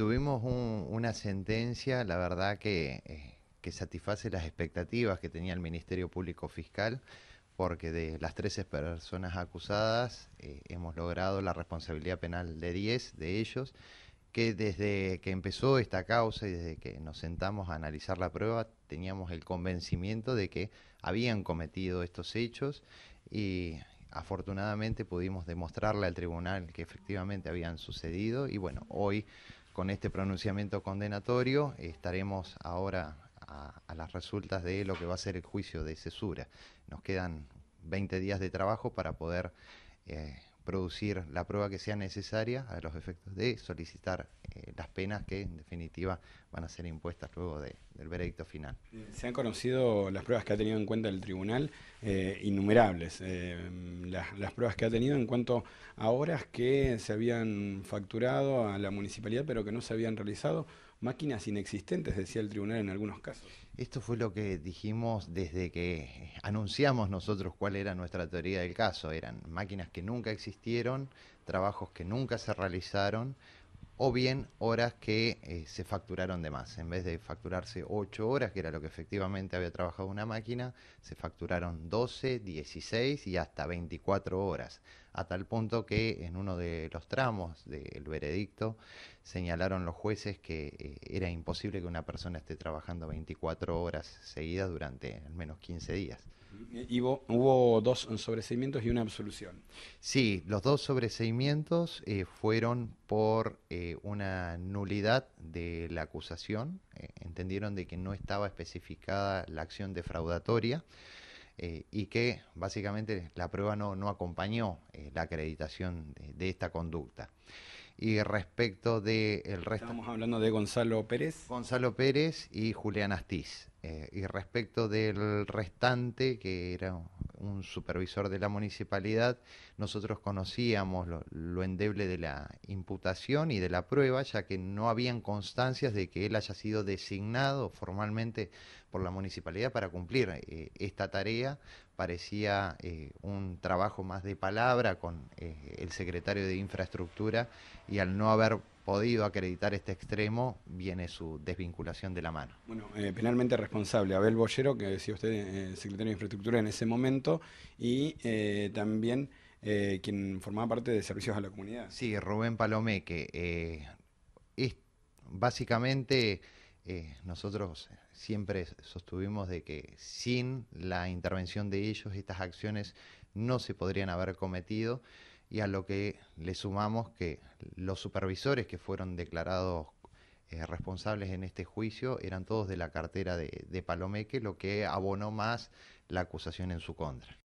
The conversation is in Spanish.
Tuvimos una sentencia, la verdad, eh, que, satisface las expectativas que tenía el Ministerio Público Fiscal, porque de las 13 personas acusadas eh, hemos logrado la responsabilidad penal de 10 de ellos, que desde que empezó esta causa y desde que nos sentamos a analizar la prueba, teníamos el convencimiento de que habían cometido estos hechos y afortunadamente pudimos demostrarle al tribunal que efectivamente habían sucedido y bueno, hoy con este pronunciamiento condenatorio estaremos ahora a, las resultas de lo que va a ser el juicio de cesura. Nos quedan 20 días de trabajo para poder eh, producir la prueba que sea necesaria a los efectos de solicitar eh, las penas que en definitiva van a ser impuestas luego del veredicto final. Eh, se han conocido las pruebas que ha tenido en cuenta el tribunal, eh, innumerables, eh, las, las, pruebas que ha tenido en cuanto a horas que se habían facturado a la municipalidad pero que no se habían realizado, máquinas inexistentes, decía el tribunal en algunos casos. Esto fue lo que dijimos desde que anunciamos nosotros cuál era nuestra teoría del caso, eran máquinas que nunca existieron, trabajos que nunca se realizaron, o bien horas que eh, se facturaron de más. En vez de facturarse 8 horas, que era lo que efectivamente había trabajado una máquina, se facturaron 12, 16 y hasta 24 horas, a tal punto que en uno de los tramos del veredicto señalaron los jueces que eh, era imposible que una persona esté trabajando 24 horas seguidas durante al menos 15 días hubo, dos sobreseimientos y una absolución. Sí, los dos sobreseimientos eh, fueron por eh, una nulidad de la acusación. Eh, entendieron de que no estaba especificada la acción defraudatoria y que básicamente la prueba no, acompañó la acreditación de esta conducta y respecto de el resto... Estamos hablando de Gonzalo Pérez. Gonzalo Pérez y Julián Astiz. Eh, y respecto del restante, que era un supervisor de la municipalidad, nosotros conocíamos lo, endeble de la imputación y de la prueba, ya que no habían constancias de que él haya sido designado formalmente por la municipalidad para cumplir eh, esta tarea. Parecía eh, un trabajo más de palabra con eh, el secretario de Infraestructura y al no haber podido acreditar este extremo, viene su desvinculación de la mano. Bueno, eh, penalmente responsable. Abel Bollero, que decía usted, eh, secretario de Infraestructura en ese momento, y eh, también quien formaba parte de Servicios a la Comunidad. Sí, Rubén Palomeque. es, básicamente, nosotros siempre sostuvimos de que sin la intervención de ellos, estas acciones no se podrían haber cometido y a lo que le sumamos que los supervisores que fueron declarados eh, responsables en este juicio eran todos de la cartera de Palomeque, lo que abonó más la acusación en su contra.